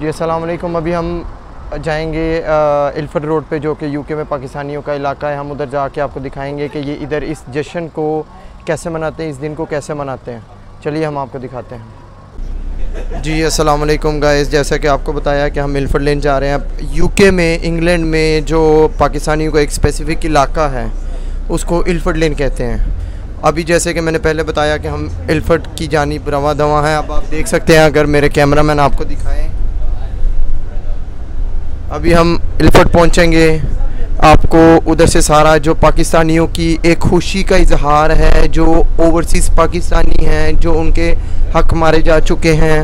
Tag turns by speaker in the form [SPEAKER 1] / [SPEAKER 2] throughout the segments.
[SPEAKER 1] जी असलम अभी हम जाएंगे इल्फर रोड पे जो कि यूके में पाकिस्तानियों का इलाका है हम उधर जाके आपको दिखाएंगे कि ये इधर इस जश्न को कैसे मनाते हैं इस दिन को कैसे मनाते हैं चलिए हम आपको दिखाते हैं जी अस्सलाम वालेकुम गाइस जैसा कि आपको बताया कि हम इल्फर लेन जा रहे हैं यूके में इंग्लैंड में जो पाकिस्तानियों का एक स्पेसिफिक इलाका है उसको इल्फर्ड लेन कहते हैं अभी जैसे कि मैंने पहले बताया कि हम इल्फर्ड की जानी रवा दवा हैं अब आप देख सकते हैं अगर मेरे मैन आपको दिखाएँ अभी हम इलफट पहुंचेंगे आपको उधर से सारा जो पाकिस्तानियों की एक खुशी का इजहार है जो ओवरसीज़ पाकिस्तानी हैं जो उनके हक मारे जा चुके हैं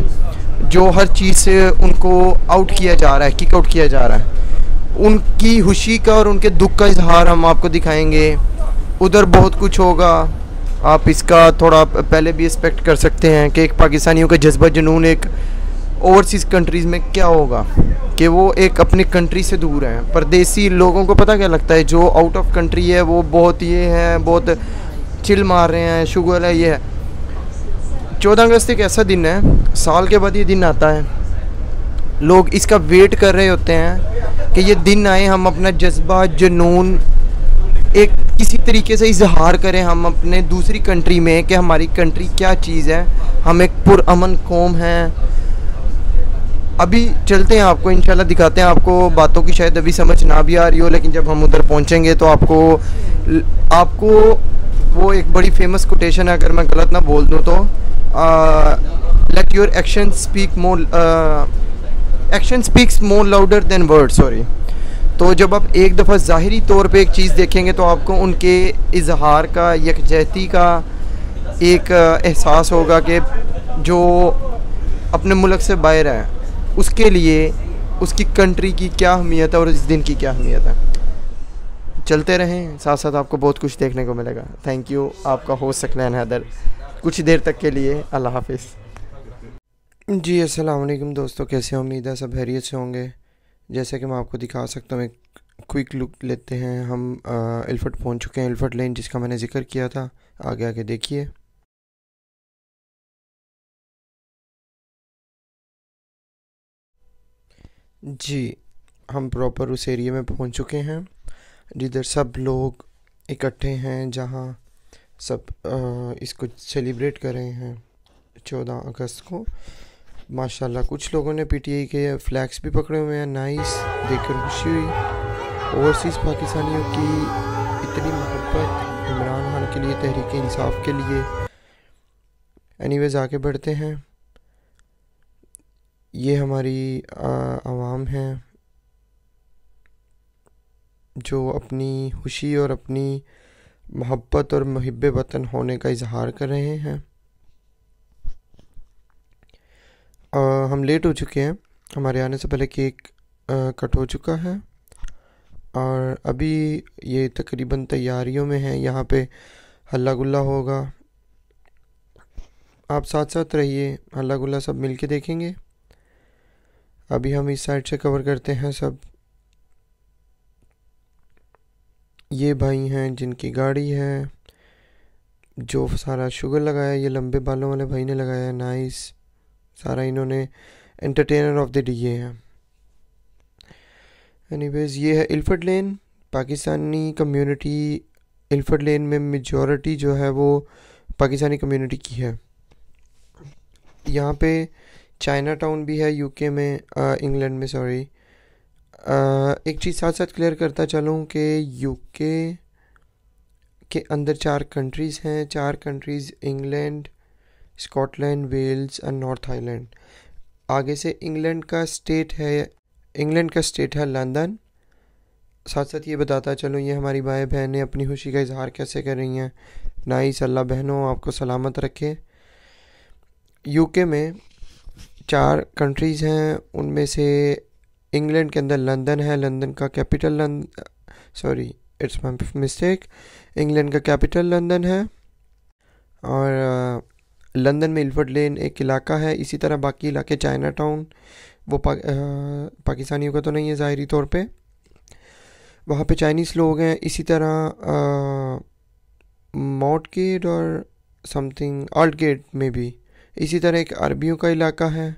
[SPEAKER 1] जो हर चीज़ से उनको आउट किया जा रहा है किक आउट किया जा रहा है उनकी खुशी का और उनके दुख का इजहार हम आपको दिखाएंगे उधर बहुत कुछ होगा आप इसका थोड़ा पहले भी एक्सपेक्ट कर सकते हैं कि एक पाकिस्तानियों का जज्बा जुनून एक ओवरसीज़ कंट्रीज़ में क्या होगा कि वो एक अपनी कंट्री से दूर हैं परदेसी लोगों को पता क्या लगता है जो आउट ऑफ कंट्री है वो बहुत ये हैं बहुत चिल मार रहे हैं शुगर है ये है चौदह अगस्त एक ऐसा दिन है साल के बाद ये दिन आता है लोग इसका वेट कर रहे होते हैं कि ये दिन आए हम अपना जज्बा जुनून एक किसी तरीके से इजहार करें हम अपने दूसरी कंट्री में कि हमारी कंट्री क्या चीज़ है हम एक पुरान कौम हैं अभी चलते हैं आपको इंशाल्लाह दिखाते हैं आपको बातों की शायद अभी समझ ना भी आ रही हो लेकिन जब हम उधर पहुंचेंगे तो आपको आपको वो एक बड़ी फेमस कोटेशन है अगर मैं गलत ना बोल दूँ तो let your action speak more action speaks more louder than word sorry तो जब आप एक दफ़ा ज़ाहरी तौर पे एक चीज़ देखेंगे तो आपको उनके इजहार का यकजहती का एक एहसास होगा कि जो अपने मुल्क से बाहर है उसके लिए उसकी कंट्री की क्या अहमियत है और इस दिन की क्या अहमियत है चलते रहें साथ साथ आपको बहुत कुछ देखने को मिलेगा थैंक यू आपका हो है हैदर कुछ देर तक के लिए अल्लाह हाफिज़ जी असलम दोस्तों कैसे उम्मीद है सब हैरियत से होंगे जैसे कि मैं आपको दिखा सकता हूँ एक क्विक लुक लेते हैं हम अल्फट पहुँच चुके हैं अल्फट लेन जिसका मैंने ज़िक्र किया था आगे आगे देखिए जी हम प्रॉपर उस एरिया में पहुंच चुके हैं जिधर सब लोग इकट्ठे हैं जहां सब आ, इसको सेलिब्रेट कर रहे हैं चौदह अगस्त को माशाल्लाह कुछ लोगों ने पीटीआई के फ्लैग्स भी पकड़े हुए हैं नाइस देखकर खुशी हुई ओवरसीज़ पाकिस्तानियों की इतनी मोहब्बत इमरान खान के लिए तहरीक इंसाफ के लिए एनीवेज आगे बढ़ते हैं ये हमारी आवाम है जो अपनी खुशी और अपनी मोहब्बत और महब वतन होने का इजहार कर रहे हैं आ, हम लेट हो चुके हैं हमारे आने से पहले केक आ, कट हो चुका है और अभी ये तकरीबन तैयारियों में है यहाँ पे हल्ला गुल्ला होगा आप साथ साथ रहिए हल्ला गुल्ला सब मिल के देखेंगे अभी हम इस साइड से कवर करते हैं सब ये भाई हैं जिनकी गाड़ी है जो सारा शुगर लगाया ये लंबे बालों वाले भाई ने लगाया है नाइस सारा इन्होंने एंटरटेनर ऑफ द डे है एनीवेज ये है Ilford Lane Pakistani community Ilford Lane में मेजॉरिटी जो है वो पाकिस्तानी कम्युनिटी की है यहाँ पे चाइना टाउन भी है यूके में इंग्लैंड में सॉरी एक चीज़ साथ साथ क्लियर करता चलूँ कि यूके के अंदर चार कंट्रीज़ हैं चार countries England Scotland Wales and North Island आगे से इंग्लैंड का स्टेट है इंग्लैंड का स्टेट है लंदन साथ साथ ये बताता चलो ये हमारी भाई बहनें अपनी खुशी का इजहार कैसे कर रही हैं नाइस अल्लाह बहनों आपको सलामत रखे यूके में चार कंट्रीज़ हैं उनमें से इंग्लैंड के अंदर लंदन है लंदन का capital sorry it's my mistake England का कैपिटल लंदन है और लंदन uh, में इल्फर्ड लेन एक इलाका है इसी तरह बाकी इलाके चाइना टाउन वो पा, uh, पाकिस्तानियों का तो नहीं है ज़ाहरी तौर पे वहाँ पे चाइनीज़ लोग हैं इसी तरह मॉट uh, गेट और समथिंग आल्ट गेट में भी इसी तरह एक अरबियों का इलाका है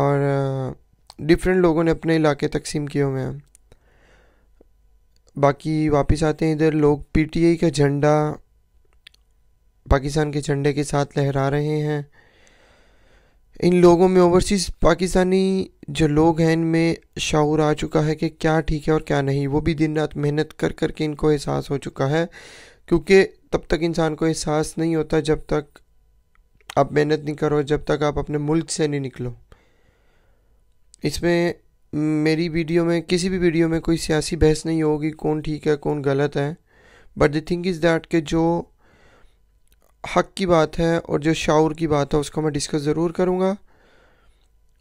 [SPEAKER 1] और डिफरेंट लोगों ने अपने इलाके तकसीम किए हुए हैं बाकी वापस आते हैं इधर लोग पीटीआई का झंडा पाकिस्तान के झंडे के साथ लहरा रहे हैं इन लोगों में ओवरसीज़ पाकिस्तानी जो लोग हैं इनमें शाऊर आ चुका है कि क्या ठीक है और क्या नहीं वो भी दिन रात मेहनत कर कर के इनको एहसास हो चुका है क्योंकि तब तक इंसान को एहसास नहीं होता जब तक आप मेहनत नहीं करो जब तक आप अपने मुल्क से नहीं निकलो इसमें मेरी वीडियो में किसी भी वीडियो में कोई सियासी बहस नहीं होगी कौन ठीक है कौन गलत है but the thing is that के जो हक की बात है और जो शाऊर की बात है उसको मैं डिस्कस ज़रूर करूँगा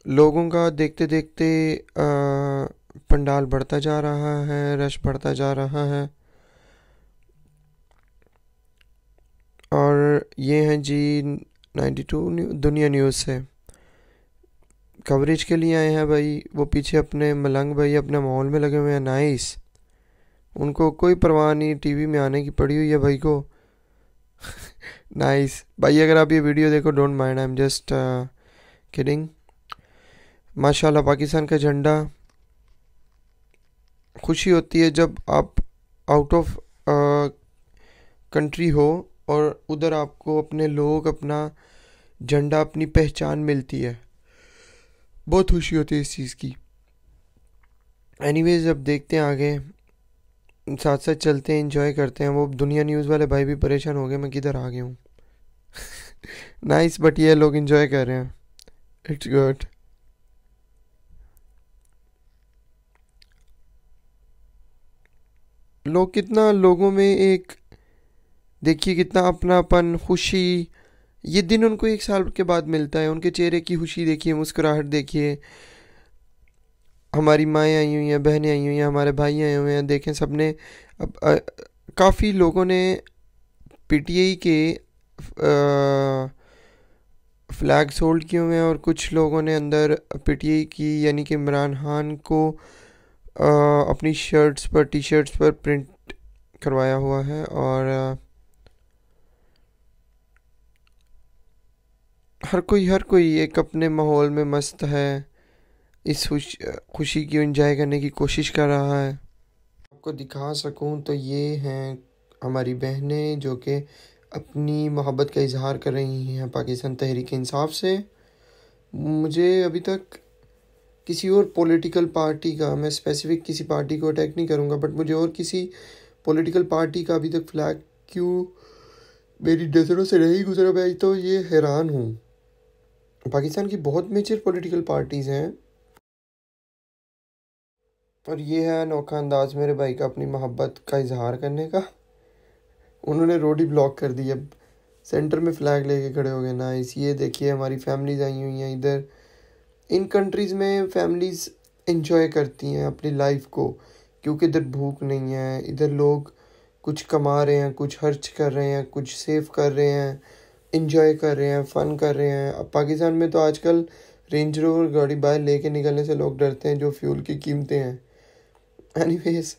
[SPEAKER 1] लोगों का देखते देखते आ, पंडाल बढ़ता जा रहा है रश बढ़ता जा रहा है और ये हैं जी 92 दुनिया न्यूज़ से कवरेज के लिए आए हैं भाई वो पीछे अपने मलंग भाई अपने माहौल में लगे हुए हैं नाइस उनको कोई परवाह नहीं टीवी में आने की पड़ी हुई है भाई को नाइस भाई अगर आप ये वीडियो देखो don't mind I am just kidding माशाल्लाह पाकिस्तान का झंडा खुशी होती है जब आप आउट ऑफ कंट्री हो और उधर आपको अपने लोग अपना झंडा अपनी पहचान मिलती है बहुत खुशी होती है इस चीज़ की एनीवेज अब देखते हैं आगे साथ साथ चलते हैं इंजॉय करते हैं वो दुनिया न्यूज़ वाले भाई भी परेशान हो गए मैं किधर आ गया हूँ नाइस बट ये लोग इंजॉय कर रहे हैं इट्स गुड लोग कितना लोगों में एक देखिए कितना अपनापन खुशी ये दिन उनको एक साल के बाद मिलता है उनके चेहरे की खुशी देखिए मुस्कुराहट देखिए हमारी माएँ आई हुई हैं बहनें आई हुई हैं हमारे भाई आए हुए हैं देखें सब ने अब काफ़ी लोगों ने आई के फ्लैग्स होल्ड किए हुए हैं और कुछ लोगों ने अंदर आई की यानी कि इमरान खान को आ, अपनी शर्ट्स पर टी शर्ट्स पर प्रिंट करवाया हुआ है और हर कोई हर कोई एक अपने माहौल में मस्त है इस खुशी की इंजॉय करने की कोशिश कर रहा है आपको दिखा सकूं तो ये हैं हमारी बहनें जो कि अपनी मोहब्बत का इजहार कर रही हैं पाकिस्तान तहरीक इंसाफ से मुझे अभी तक किसी और पॉलिटिकल पार्टी का मैं स्पेसिफिक किसी पार्टी को अटैक नहीं करूंगा बट मुझे और किसी पॉलिटिकल पार्टी का अभी तक फ्लैग क्यों मेरी नज़रों से नहीं गुजरा भाई तो ये हैरान हूँ पाकिस्तान की बहुत मेजर पॉलिटिकल पार्टीज़ हैं और ये है अनोखा अंदाज मेरे भाई का अपनी मोहब्बत का इजहार करने का उन्होंने रोड ही ब्लॉक कर दी अब सेंटर में फ्लैग लेके खड़े हो गए ना इस ये देखिए हमारी फैमिलीज़ आई हुई हैं इधर इन कंट्रीज़ में फैमिलीज़ इंजॉय करती हैं अपनी लाइफ को क्योंकि इधर भूख नहीं है इधर लोग कुछ कमा रहे हैं कुछ खर्च कर रहे हैं कुछ सेव कर रहे हैं इंजॉय कर रहे हैं फ़न कर रहे हैं अब पाकिस्तान में तो आजकल रेंज रोवर गाड़ी बाहर लेके निकलने से लोग डरते हैं जो फ्यूल की कीमतें हैं एनीवेज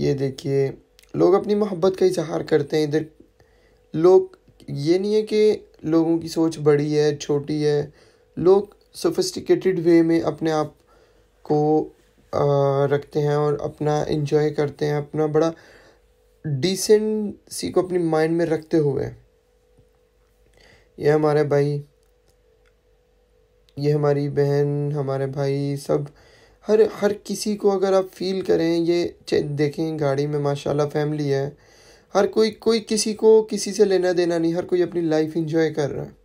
[SPEAKER 1] ये देखिए लोग अपनी मोहब्बत का इजहार करते हैं इधर लोग ये नहीं है कि लोगों की सोच बड़ी है छोटी है लोग सोफिस्टिकेटेड वे में अपने आप को आ, रखते हैं और अपना इंजॉय करते हैं अपना बड़ा डिसेंसी को अपनी माइंड में रखते हुए ये हमारे भाई ये हमारी बहन हमारे भाई सब हर हर किसी को अगर आप फील करें ये देखें गाड़ी में माशाल्लाह फैमिली है हर कोई कोई किसी को किसी से लेना देना नहीं हर कोई अपनी लाइफ इंजॉय कर रहा है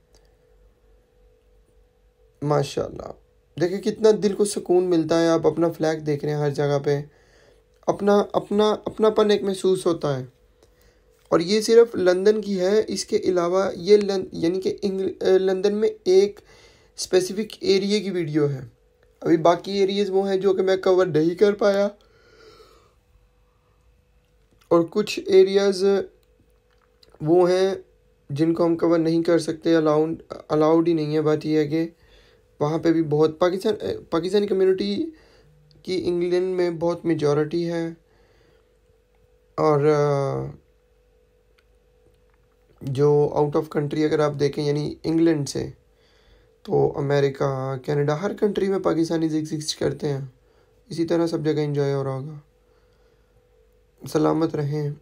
[SPEAKER 1] माशाल्लाह देखिए कितना दिल को सुकून मिलता है आप अपना फ्लैग देख रहे हैं हर जगह पे अपना अपना अपनापन एक महसूस होता है और ये सिर्फ लंदन की है इसके अलावा ये यानी कि लंदन में एक स्पेसिफिक एरिए की वीडियो है अभी बाकी एरियाज वो हैं जो कि मैं कवर नहीं कर पाया और कुछ एरियाज वो हैं जिनको हम कवर नहीं कर सकते अलाउड अलाउड ही नहीं है बात यह है कि वहाँ पे भी बहुत पाकिस्तान पाकिस्तानी कम्युनिटी की इंग्लैंड में बहुत मेजॉरिटी है और जो आउट ऑफ कंट्री अगर आप देखें यानी इंग्लैंड से तो अमेरिका कनाडा हर कंट्री में पाकिस्तानी एग्जिस्ट करते हैं इसी तरह सब जगह इंजॉय हो रहा होगा सलामत रहें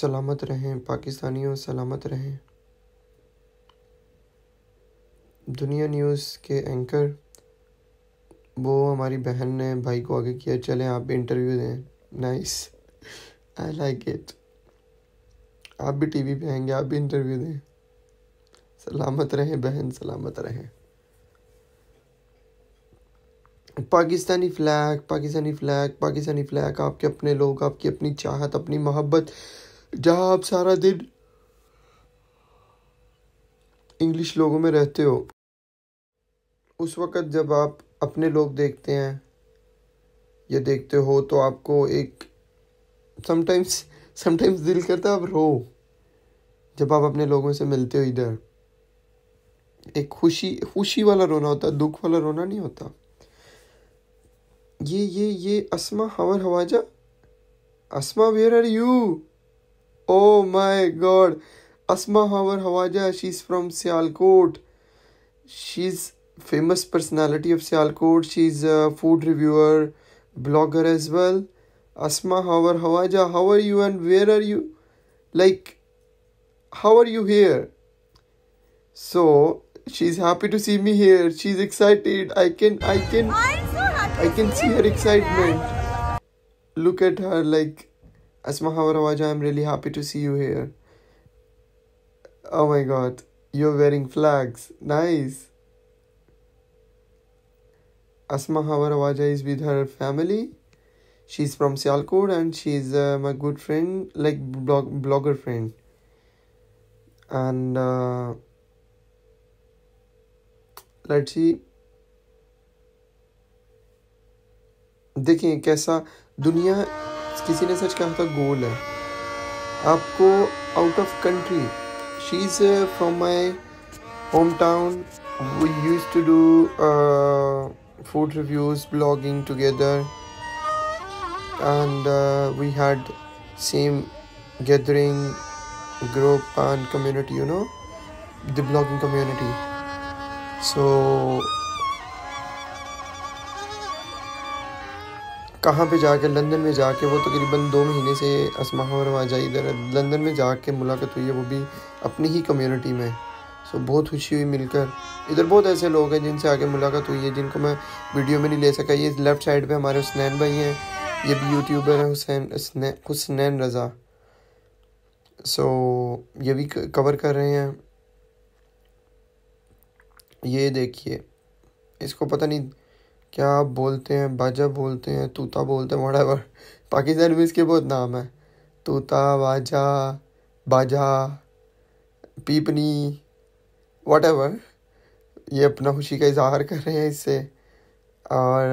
[SPEAKER 1] सलामत रहें पाकिस्तानियों सलामत रहें दुनिया न्यूज़ के एंकर वो हमारी बहन ने भाई को आगे किया चले आप भी इंटरव्यू दें नाइस आई लाइक इट आप भी टीवी पे आएंगे आप भी इंटरव्यू दें सलामत रहें बहन सलामत रहें Pakistani flag Pakistani flag Pakistani flag आपके अपने लोग आपकी अपनी चाहत अपनी मोहब्बत जहाँ आप सारा दिन इंग्लिश लोगों में रहते हो उस वक़्त जब आप अपने लोग देखते हैं या देखते हो तो आपको एक समटाइम्स समटाइम्स दिल करता है आप रो जब आप अपने लोगों से मिलते हो इधर एक खुशी खुशी वाला रोना होता है दुख वाला रोना नहीं होता ये ये ये Asma Hawar Khawaja Asma where are you oh my God Asma Hawar Khawaja she is from Sialkot she is famous personality of Sialkot she is food reviewer blogger as well asma how are hawaja how are you and where are you like how are you here so she's happy to see me here she's excited i can i can so i can see her excitement look at her like asma how are hawaja i'm really happy to see you here oh my god you're wearing flags nice asma how hawaja is with her family she's from Sialkot and she's uh, my good friend, like blog blogger friend. And uh, let's see. देखें कैसा दुनिया किसी ने सच कहा था goal है आपको out of country she is from my home town we use to do food reviews blogging together and uh, we had same gathering group and community you know the blogging community so कहाँ पे जाके London में जाके वो तकरीबन तो दो महीने से असमा और माजा इधर लंदन में जाके मुलाकात हुई है वो भी अपनी ही कम्युनिटी में सो so, बहुत खुशी हुई मिलकर इधर बहुत ऐसे लोग हैं जिनसे आगे मुलाकात हुई है जिनको मैं वीडियो में नहीं ले सका ये लेफ़्ट साइड पे हमारे हुसनैन भाई हैं ये भी यूट्यूबर है हुसैन हुसनैन रज़ा सो ये भी कवर कर रहे हैं ये देखिए इसको पता नहीं क्या बोलते हैं बाजा बोलते हैं तोता बोलते हैं वड़ा पाकिस्तान में इसके बहुत नाम है तोता बाजा बाजा पीपनी वट ये अपना खुशी का इजहार कर रहे हैं इससे और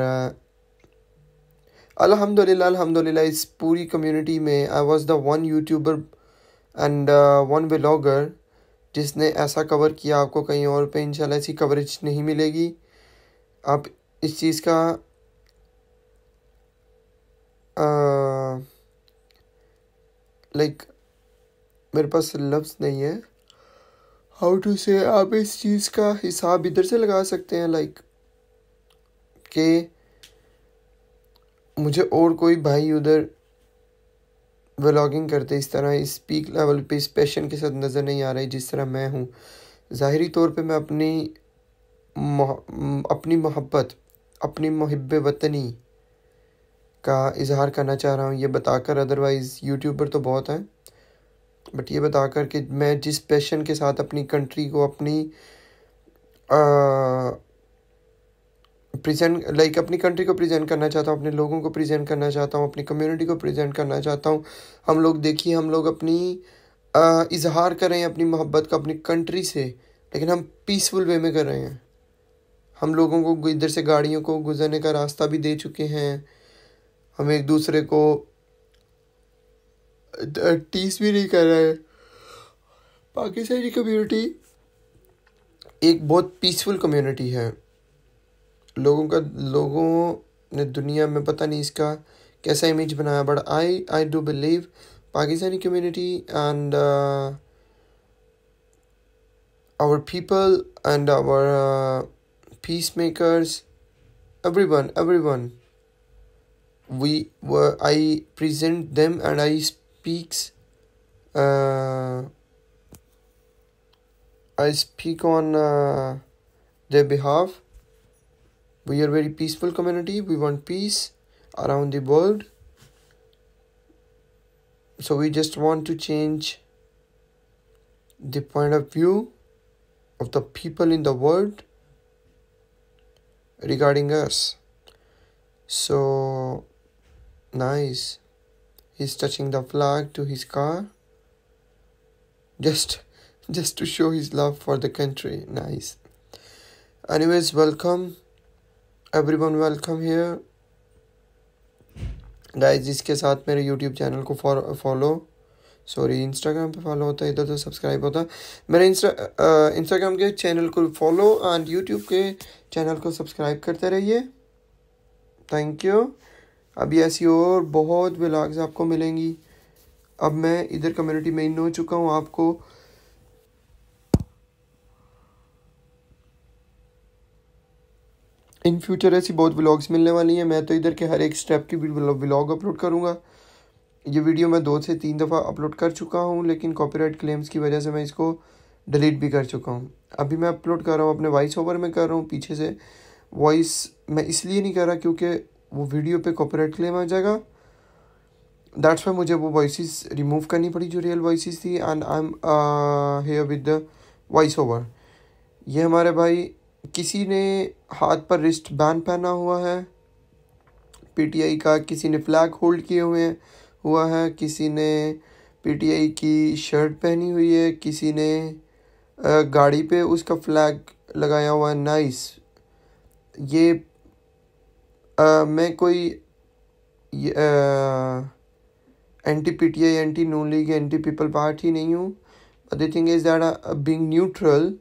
[SPEAKER 1] अल्हम्दुलिल्लाह अल्हम्दुलिल्लाह इस पूरी कम्युनिटी में I was the one YouTuber and one vlogger जिसने ऐसा कवर किया आपको कहीं और पे इंशाल्लाह ऐसी कवरेज नहीं मिलेगी आप इस चीज़ का लाइक uh, मेरे पास लफ्ज़ नहीं है हाउ टू से आप इस चीज़ का हिसाब इधर से लगा सकते हैं लाइक like, के मुझे और कोई भाई उधर व्लॉगिंग करते इस तरह इस पीक लेवल पे इस पैशन के साथ नज़र नहीं आ रही जिस तरह मैं हूँ ज़ाहरी तौर पे मैं अपनी मह, अपनी मोहब्बत अपनी महब वतनी का इजहार करना चाह रहा हूँ ये बताकर अदरवाइज़ यूट्यूब पर तो बहुत हैं बट ये बताकर कि मैं जिस पैशन के साथ अपनी कंट्री को अपनी आ, प्रेजेंट लाइक अपनी कंट्री को प्रेजेंट करना चाहता हूँ अपने लोगों को प्रेजेंट करना चाहता हूँ अपनी कम्युनिटी को प्रेजेंट करना चाहता हूँ हम लोग देखिए हम लोग अपनी इजहार कर रहे हैं अपनी मोहब्बत का अपनी कंट्री से लेकिन हम पीसफुल वे में कर रहे हैं हम लोगों को इधर से गाड़ियों को गुजरने का रास्ता भी दे चुके हैं हम एक दूसरे को टीस भी नहीं कर रहे हैं पाकिस्तानी कम्युनिटी एक बहुत पीसफुल कम्युनिटी है लोगों का लोगों ने दुनिया में पता नहीं इसका कैसा इमेज बनाया but I I do believe Pakistani community and our people and our peacemakers every one every one we I present them and I speaks I speak on the behalf We are very peaceful community. We want peace around the world. So we just want to change the point of view of the people in the world regarding us. So nice. He's touching the flag to his car. Just just to show his love for the country. Nice. Anyways, welcome everyone welcome here guys इसके साथ मेरे YouTube channel को follow sorry Instagram पे follow होता है इधर उधर तो सब्सक्राइब होता है मेरे इंस्टा इंस्टाग्राम के चैनल को फॉलो एंड यूट्यूब के चैनल को सब्सक्राइब करते रहिए थैंक यू अभी ऐसी और बहुत ब्लाग्स आपको मिलेंगी अब मैं इधर कम्युनिटी में इन हो चुका हूँ आपको इन फ्यूचर ऐसी बहुत व्लॉग्स मिलने वाली हैं मैं तो इधर के हर एक स्टेप की व्लॉग अपलोड करूँगा ये वीडियो मैं दो से तीन दफ़ा अपलोड कर चुका हूँ लेकिन कॉपीराइट क्लेम्स की वजह से मैं इसको डिलीट भी कर चुका हूँ अभी मैं अपलोड कर रहा हूँ अपने वॉइस ओवर में कर रहा हूँ पीछे से वॉइस मैं इसलिए नहीं कर रहा क्योंकि वो वीडियो पे कॉपीराइट क्लेम आ जाएगा दैट्स वाई मुझे वो वॉइस रिमूव करनी पड़ी जो रियल वॉइस थी and I am here with the voice over ये हमारे भाई किसी ने हाथ पर रिस्ट बैंड पहना हुआ है पीटीआई का किसी ने फ्लैग होल्ड किए हुए हुआ है किसी ने पीटीआई की शर्ट पहनी हुई है किसी ने गाड़ी पे उसका फ्लैग लगाया हुआ है नाइस ये आ, मैं कोई आ, anti P T I anti Noon league anti people party नहीं हूँ the thing is that being neutral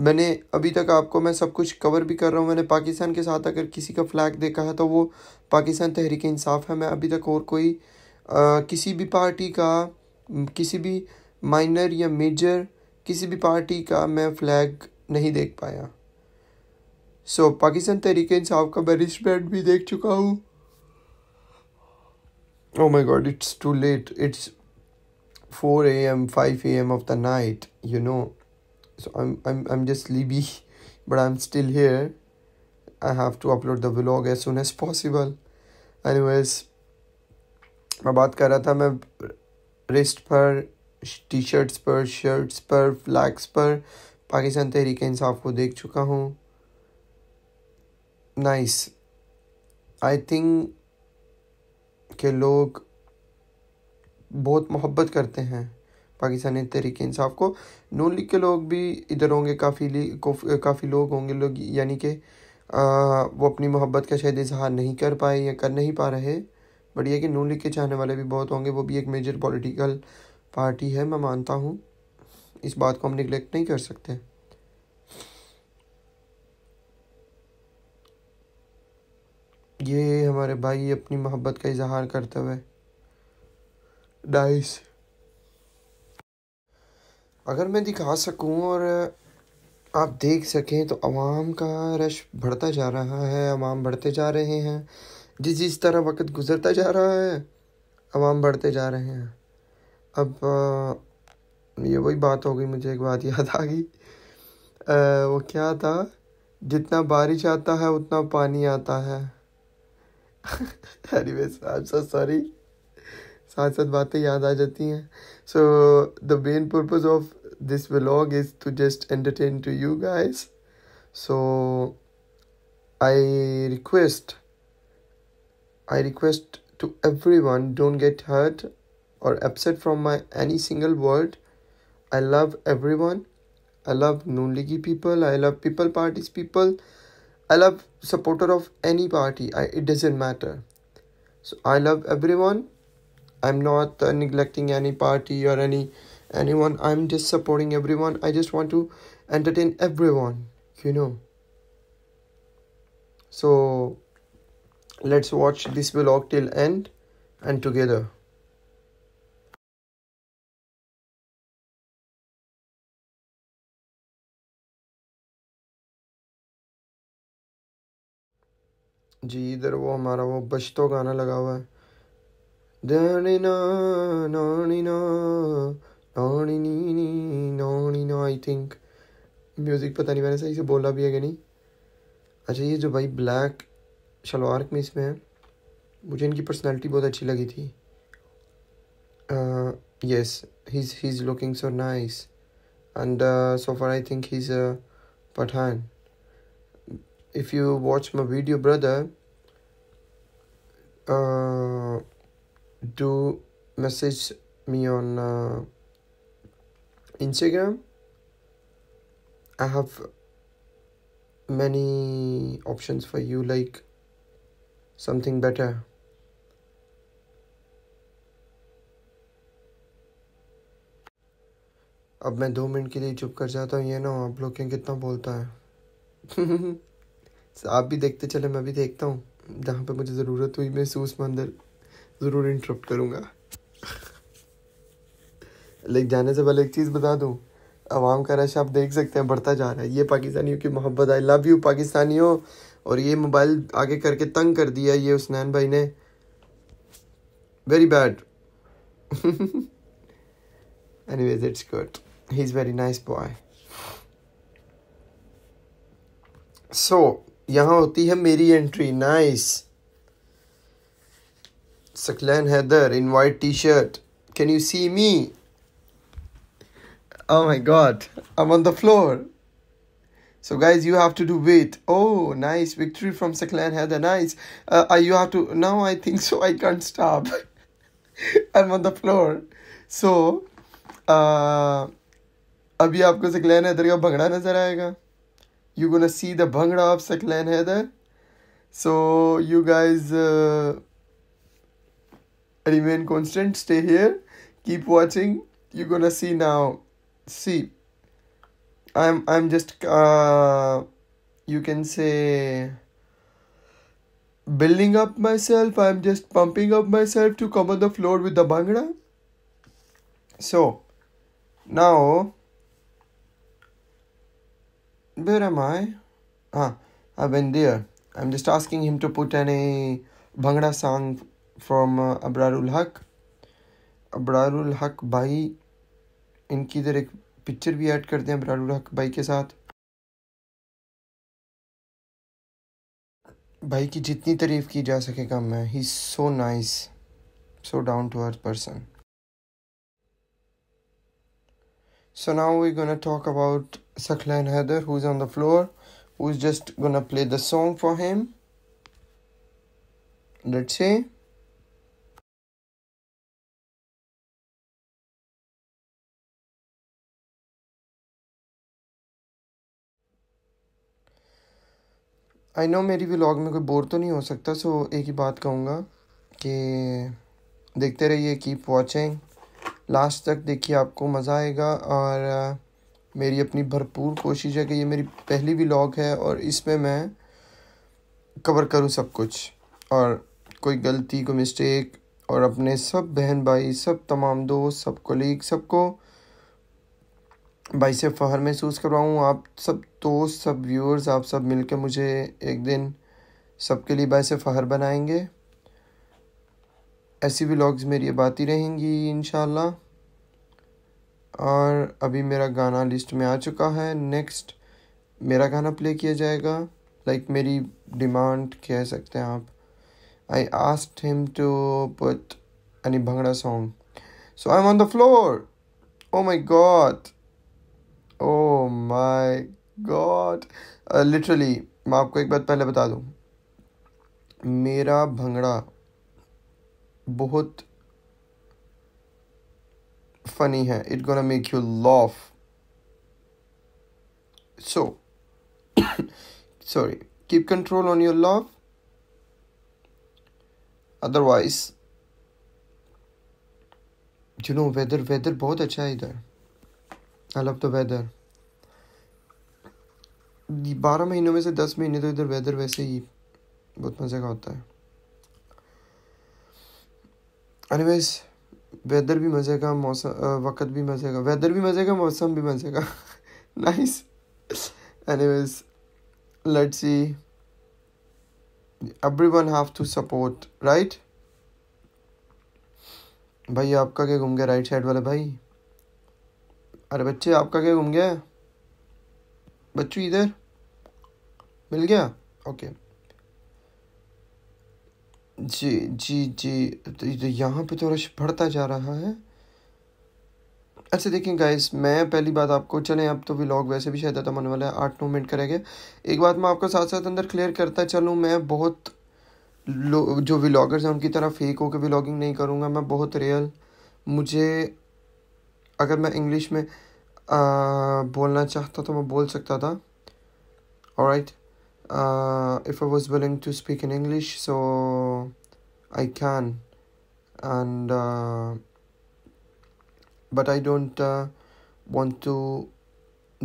[SPEAKER 1] मैंने अभी तक आपको मैं सब कुछ कवर भी कर रहा हूँ मैंने पाकिस्तान के साथ अगर किसी का फ्लैग देखा है तो वो पाकिस्तान तहरीक इंसाफ है मैं अभी तक और कोई आ, किसी भी पार्टी का किसी भी माइनर या मेजर किसी भी पार्टी का मैं फ्लैग नहीं देख पाया सो so, पाकिस्तान तहरीक इंसाफ का बैरिस्टमेंट भी देख चुका हूँ God it's too late it's four A M five A M of the night you know so I'm, I'm I'm just sleepy but I'm still here I have to upload the vlog as soon as possible anyways मैं बात कर रहा था मैं wrist पर T shirts पर shirts पर flags पर पाकिस्तान तहरीक इंसाफ को देख चुका हूँ नाइस आई थिंक के लोग बहुत मोहब्बत करते हैं पाकिस्तानी तहरीक इंसाफ को नून लीग के लोग भी इधर होंगे काफ़ी काफ़ी लोग होंगे लोग यानी कि वो अपनी मोहब्बत का शायद इजहार नहीं कर पाए या कर नहीं पा रहे बट यह कि नून लीग के चाहने वाले भी बहुत होंगे वो भी एक मेजर पॉलिटिकल पार्टी है मैं मानता हूँ इस बात को हम निगलेक्ट नहीं कर सकते ये हमारे भाई अपनी मोहब्बत का इजहार करते हुए डाइस अगर मैं दिखा सकूं और आप देख सकें तो आवाम का रश बढ़ता जा रहा है आवाम बढ़ते जा रहे हैं जिस जिस तरह वक्त गुज़रता जा रहा है आवाम बढ़ते जा रहे हैं अब आ, ये वही बात हो गई मुझे एक बात याद आ गई वो क्या था जितना बारिश आता है उतना पानी आता है अरे वैसे सॉरी साथ साथ बातें याद आ जाती हैं So the main purpose of this vlog is to just entertain to you guys. So I request I request to everyone don't get hurt or upset from my any single word. I love everyone. I love non people. I love people parties people. I love supporter of any party. I, it doesn't matter. So I love everyone i'm not uh, neglecting any party or any anyone i'm just supporting everyone i just want to entertain everyone you know so let's watch this vlog till end and together जी इधर वो हमारा वो बश गाना लगा हुआ है I think music पता नहीं मैंने सही से बोला भी है कि नहीं अच्छा ये जो भाई ब्लैक शलवार कमीज में है मुझे इनकी पर्सनालिटी बहुत अच्छी लगी थी yes he's he's looking so nice and uh, so far i think he's a pathan if you watch my video brother uh do message me on uh, Instagram. I have many options for you, like something better. अब मैं दो minute के लिए चुप कर जाता हूँ ये ना आप लोग क्या कितना बोलता है आप भी देखते चले मैं भी देखता हूँ जहाँ पे मुझे ज़रूरत हुई महसूस मंदिर ज़रूर इंटरप्ट करूँगा लेकिन जाने से पहले एक चीज़ बता दूँ आवाम का रश आप देख सकते हैं बढ़ता जा रहा है ये पाकिस्तानियों की मोहब्बत आई लव यू पाकिस्तानियों और ये मोबाइल आगे करके तंग कर दिया ये उस्नैन भाई ने very bad anyways it's good he is very nice boy so यहाँ होती है मेरी entry nice nice. Saklan Heather in white t-shirt. Can you see me? Oh my god, I'm on the floor. So guys, you have to do wait. Oh, nice victory from Saklan Heather. Nice. Uh, uh you have to now. I think so. I can't stop. I'm on the floor. So, uh, अभी आपको सकलैन हैदर का भंगड़ा नज़र आएगा you gonna see the bhangra of Saqlain Haider so you guys remain constant stay here keep watching you're gonna see now see i'm i'm just uh you can say building up myself i'm just pumping up myself to cover the floor with the bhangra so now where am i ah i've been there i'm just asking him to put any bhangra song from Abrarul Haq Abrarul हक भाई इनकी इधर एक picture भी add करते हैं अबरारुल हक भाई के साथ भाई की जितनी तारीफ की जा सके कम है ही so nice so down to earth person so now we gonna talk about Saqlain Haider who is on the floor who is just gonna play the song for him let's say I no मेरी vlog में कोई bore तो नहीं हो सकता सो एक ही बात कहूँगा कि देखते रहिए कीप वॉचिंग लास्ट तक देखिए आपको मज़ा आएगा और uh, मेरी अपनी भरपूर कोशिश है कि ये मेरी पहली व्लॉग है और इसमें मैं कवर करूँ सब कुछ और कोई गलती कोई मिस्टेक और अपने सब बहन भाई सब तमाम दोस्त सब कोलीग सबको भाई से फ़ख्र महसूस कर रहा हूँ आप सब दोस्त सब व्यूअर्स आप सब मिलकर मुझे एक दिन सबके लिए भाई से फ़ख्र बनाएंगे ऐसी व्लॉग्स मेरी बात ही रहेंगी इन और अभी मेरा गाना लिस्ट में आ चुका है नेक्स्ट मेरा गाना प्ले किया जाएगा लाइक like मेरी डिमांड कह सकते हैं आप I asked him to put any bhangra song so I am on the floor oh my god oh my god literally मैं आपको एक बात पहले बता दूं मेरा भंगड़ा बहुत फनी है it gonna make you laugh so sorry keep control on your laugh otherwise you know weather weather बहुत अच्छा है इधर आई लव द वेदर बारह महीनों में से दस महीने तो इधर वेदर वैसे ही बहुत मज़े का होता है अनवेज वेदर भी मज़े का मौसम वक्त भी मज़े का वेदर भी मज़े का मौसम भी मज़े का nice anyways let's see everyone have to support right भाई आपका क्या घूम गया राइट साइड वाला भाई अरे बच्चे आपका क्या घूम गया बच्चू इधर मिल गया ओके जी जी जी तो, तो यहाँ पे तो रश बढ़ता जा रहा है अच्छा देखिए गाइस मैं पहली बात आपको चलें अब तो व्लॉग वैसे भी शायद ख़त्म होने वाला है आठ नौ मिनट करेंगे एक बात मैं आपको साथ साथ अंदर क्लियर करता चलूँ मैं बहुत जो व्लॉगर्स हैं उनकी तरह फेक होकर व्लॉगिंग नहीं करूँगा मैं बहुत रियल मुझे अगर मैं इंग्लिश में आ, बोलना चाहता तो मैं बोल सकता था और right if I was willing to speak in English so I can but I don't want to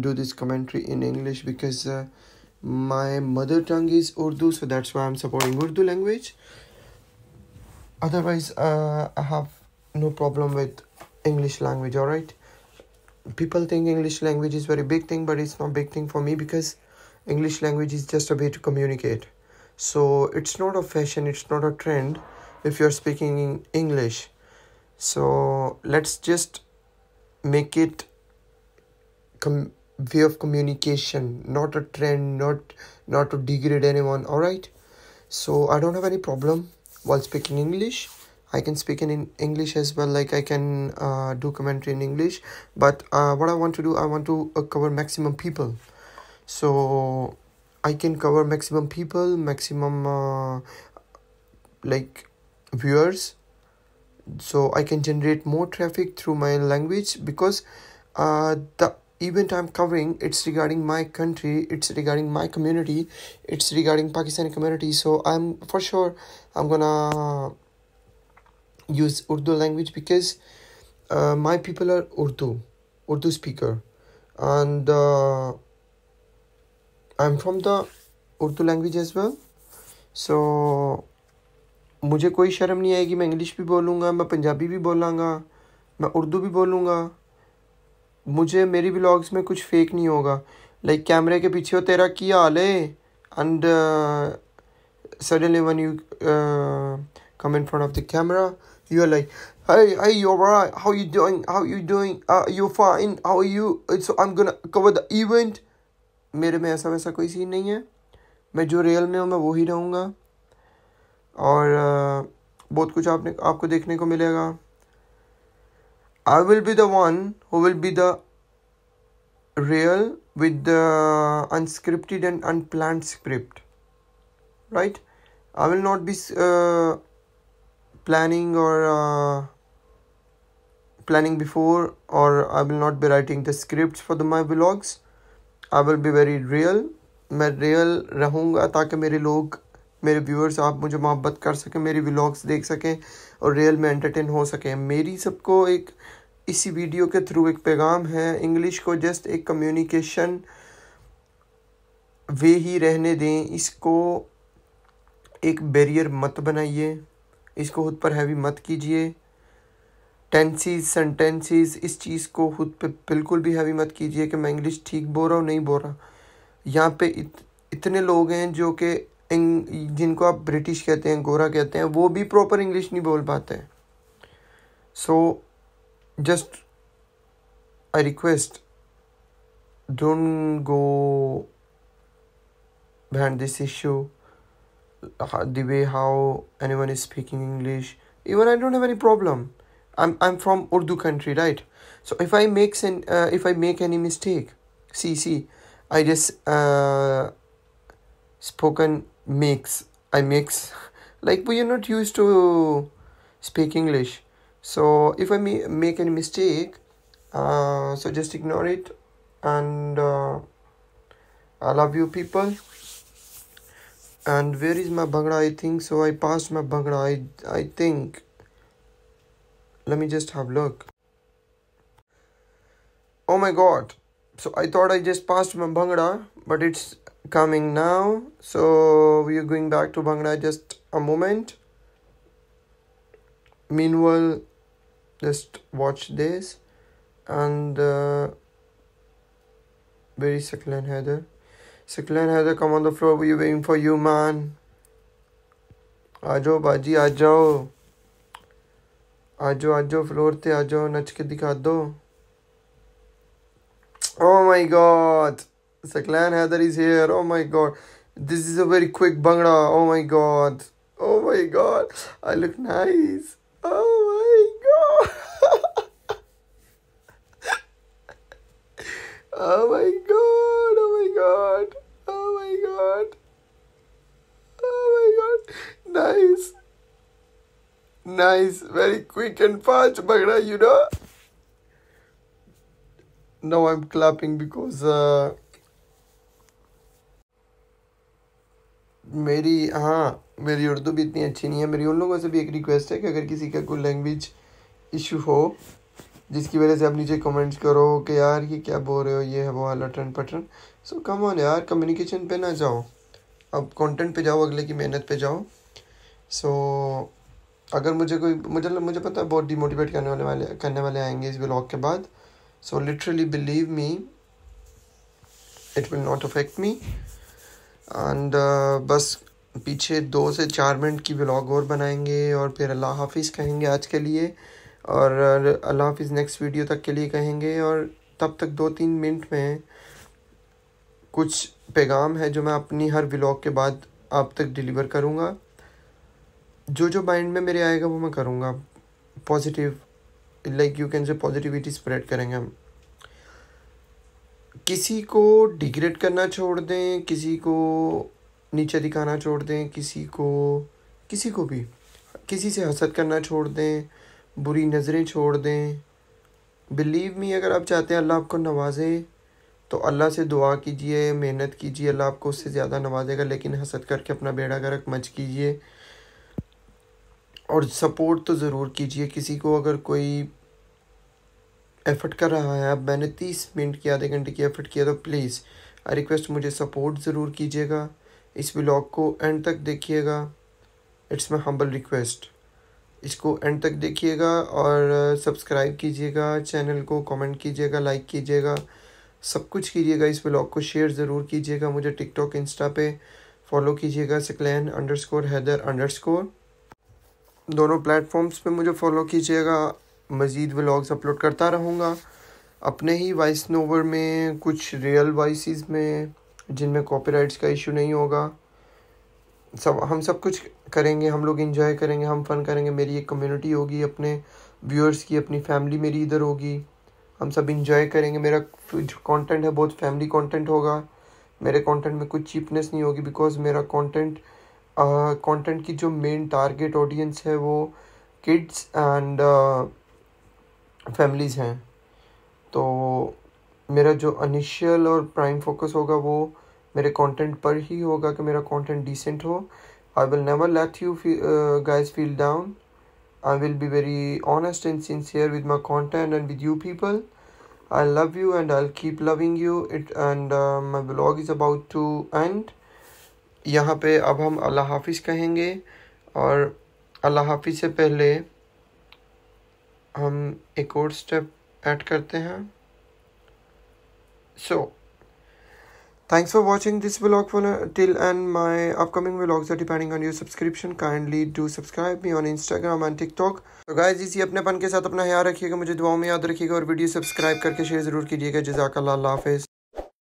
[SPEAKER 1] do this commentary in English because my mother tongue is Urdu, so that's why I'm supporting Urdu language. Otherwise, I have no problem with english language all right people think english language is very big thing but it's not big thing for me because english language is just a way to communicate so it's not a fashion it's not a trend if you're speaking in english so let's just make it com- way of communication not a trend not not to degrade anyone all right so i don't have any problem while speaking english i can speak in english as well like i can uh, do commentary in english but uh, what i want to do i want to uh, cover maximum people so i can cover maximum people maximum uh, like viewers so i can generate more traffic through my language because uh, the event i'm covering it's regarding my country it's regarding my community it's regarding pakistani community so i'm for sure i'm gonna use Urdu language because uh, my people are Urdu, Urdu speaker, and uh, I'm from the Urdu language as well. So, मुझे कोई शर्म नहीं आएगी मैं English भी बोलूँगा मैं पंजाबी भी बोलूँगा मैं उर्दू भी बोलूँगा मुझे मेरी ब्लॉग्स में कुछ फेक नहीं होगा लाइक like, कैमरे के पीछे हो तेरा की हाल है and suddenly when you come in front of the camera you're like hey hey you're right how you doing how you doing uh you're fine how are you so i'm gonna cover the event मेरे में ऐसा वैसा कोई scene नहीं है मैं जो real में हूँ मैं वो ही रहूँगा और uh, बहुत कुछ आपने आपको देखने को मिलेगा I will be the one who will be the real with the unscripted and unplanned script right I will not be planning or uh, planning before or I will not be writing the scripts for the my vlogs. I will be very real. मैं real रहूँगा ताकि मेरे लोग मेरे viewers आप मुझे मोहब्बत कर सकें मेरी व्लॉग्स देख सकें और रियल में एंटरटेन हो सकें मेरी सबको एक इसी वीडियो के थ्रू एक पैगाम है इंग्लिश को जस्ट एक कम्युनिकेशन वे ही रहने दें इसको एक बैरियर मत बनाइए इसको खुद पर हैवी मत कीजिए टेंसीज सेंटेंसीज इस चीज़ को खुद पे बिल्कुल भी हैवी मत कीजिए कि मैं इंग्लिश ठीक बोल रहा हूँ नहीं बोल रहा यहाँ पे इत, इतने लोग हैं जो कि जिनको आप ब्रिटिश कहते हैं गोरा कहते हैं वो भी प्रॉपर इंग्लिश नहीं बोल पाते हैं so just I request don't go behind this issue the way how anyone is speaking english even i don't have any problem i'm i'm from urdu country right so if i make sen- uh, if i make any mistake see see i just uh spoken mix. i mix like we are not used to speak english so if i make any mistake uh so just ignore it and uh, i love you people and where is my bhangra i think so i passed my bhangra i i think let me just have a look oh my god so i thought i just passed my bhangra but it's coming now so we are going back to bhangra just a moment meanwhile just watch this and uh, very succulent heather Siklan Heather, come on the floor. We are waiting for you, man. Ajo, baji, ajo. Ajo, ajo, floor te ajo. Nach ke dikha do. Oh my god. Saklan Heather is here. Oh my god. This is a very quick bhangra. Oh my god. Oh my god. I look nice. Oh my god. oh my god. Oh my god. lord. Oh my god. Nice. Nice. Very quick and fast, Bagra, you know. Now I'm clapping because uh, मेरी हाँ मेरी उर्दू भी इतनी अच्छी नहीं है मेरी उन लोगों से भी एक रिक्वेस्ट है कि अगर किसी का कोई लैंग्वेज इशू हो जिसकी वजह से आप नीचे कमेंट्स करो कि यार ये क्या बोल रहे हो ये है वो वाला turn pattern so come on यार कम्युनिकेशन पे ना जाओ अब कंटेंट पे जाओ अगले की मेहनत पे जाओ सो so, अगर मुझे कोई मुझे मुझे पता है बहुत डिमोटिवेट करने वाले वाले करने वाले आएंगे इस ब्लॉग के बाद so literally believe me it will not affect me and बस पीछे दो से चार मिनट की ब्लॉग और बनाएंगे और फिर अल्लाह हाफिज़ कहेंगे आज के लिए और अल्लाह हाफिज़ नेक्स्ट वीडियो तक के लिए कहेंगे और तब तक दो तीन मिनट में कुछ पैगाम है जो मैं अपनी हर व्लॉग के बाद आप तक डिलीवर करूँगा जो जो माइंड में मेरे आएगा वो मैं करूँगा positive like you can say positivity spread करेंगे हम किसी को डिग्रेड करना छोड़ दें किसी को नीचे दिखाना छोड़ दें किसी को किसी को भी किसी से हसद करना छोड़ दें बुरी नज़रें छोड़ दें बिलीव मी अगर आप चाहते हैं अल्लाह आपको नवाजे तो अल्लाह से दुआ कीजिए मेहनत कीजिए अल्लाह आपको उससे ज़्यादा नवाजेगा लेकिन हसद करके अपना बेड़ा गर्क मच कीजिए और सपोर्ट तो ज़रूर कीजिए किसी को अगर कोई एफ़र्ट कर रहा है अब मैंने तीस मिनट की आधे घंटे की एफ़र्ट किया तो प्लीज़ आई रिक्वेस्ट मुझे सपोर्ट ज़रूर कीजिएगा इस ब्लॉग को एंड तक देखिएगा इट्स माई हम्बल रिक्वेस्ट इसको एंड तक देखिएगा और सब्सक्राइब कीजिएगा चैनल को कमेंट कीजिएगा लाइक कीजिएगा सब कुछ कीजिएगा इस ब्लॉग को शेयर ज़रूर कीजिएगा मुझे टिकटॉक इंस्टा पे फॉलो कीजिएगा Saqlain underscore Haider underscore दोनों प्लेटफॉर्म्स पे मुझे फॉलो कीजिएगा मज़ीद व्लॉग्स अपलोड करता रहूँगा अपने ही वॉइस नोवर में कुछ रियल वॉइस में जिनमें कॉपी का इशू नहीं होगा सब हम सब कुछ करेंगे हम लोग इन्जॉय करेंगे हम फन करेंगे मेरी एक कम्युनिटी होगी अपने व्यूअर्स की अपनी फैमिली मेरी इधर होगी हम सब इन्जॉय करेंगे मेरा जो कॉन्टेंट है बहुत फैमिली कॉन्टेंट होगा मेरे कॉन्टेंट में कुछ चीपनेस नहीं होगी बिकॉज मेरा कॉन्टेंट कॉन्टेंट की जो मेन टारगेट ऑडियंस है वो किड्स एंड फैमिलीज़ हैं तो मेरा जो इनिशियल और प्राइम फोकस होगा वो मेरे कंटेंट पर ही होगा कि मेरा कंटेंट डिसेंट हो I will never let you guys feel down I will be very honest and sincere with my content and with you people I love you and I'll keep loving you. It and uh, my vlog is about to end. यहाँ पे अब हम अल्लाह हाफिज़ कहेंगे और अल्लाह हाफिज़ से पहले हम एक और स्टेप ऐड करते हैं सो so, Thanks for watching this vlog for till and my upcoming vlogs are depending on your subscription. Kindly do subscribe me on Instagram and TikTok. So guys, इसी पन के साथ अपना ख्याल रखिएगा मुझे दुआओं में याद रखिएगा और वीडियो सब्सक्राइब करके शेयर जरूर कीजिएगा जजाकल्ला लाफ़ेस